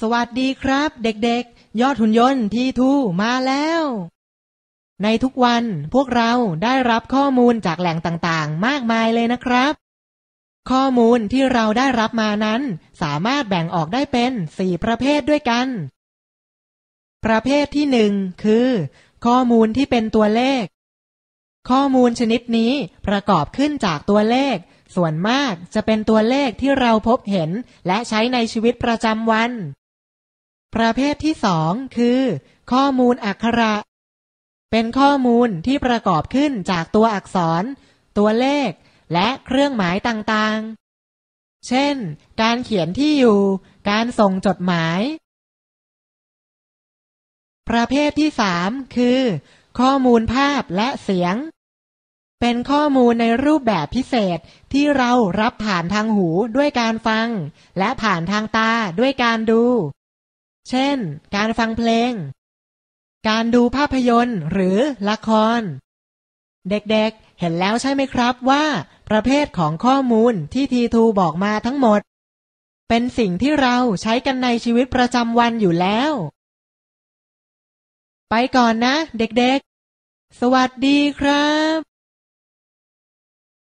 สวัสดีครับ เด็กๆ ยอดหุ่นยนต์ทีทูมาแล้ว ในทุกวันพวกเราได้รับข้อมูลจากแหล่งต่างๆมากมายเลยนะครับ ข้อมูลที่เราได้รับมานั้น สามารถแบ่งออกได้เป็นสี่ประเภทด้วยกัน ประเภทที่หนึ่งคือ ข้อมูลที่เป็นตัวเลข ข้อมูลชนิดนี้ประกอบขึ้นจากตัวเลข ส่วนมากจะเป็นตัวเลขที่เราพบเห็นและใช้ในชีวิตประจำวันประเภทที่สองคือข้อมูลอักขระ เป็นข้อมูลที่ประกอบขึ้นจากตัวอักษร ตัวเลข และเครื่องหมายต่างๆ เช่นการเขียนที่อยู่ การส่งจดหมาย ประเภทที่สามคือข้อมูลภาพและเสียง เป็นข้อมูลในรูปแบบพิเศษที่เรารับผ่านทางหูด้วยการฟัง และผ่านทางตาด้วยการดูเช่น การฟังเพลง การดูภาพยนตร์หรือละคร เด็กๆเห็นแล้วใช่ไหมครับว่า ประเภทของข้อมูลที่ทีทูบอกมาทั้งหมด เป็นสิ่งที่เราใช้กันในชีวิตประจำวันอยู่แล้ว ไปก่อนนะเด็กๆ สวัสดีครับ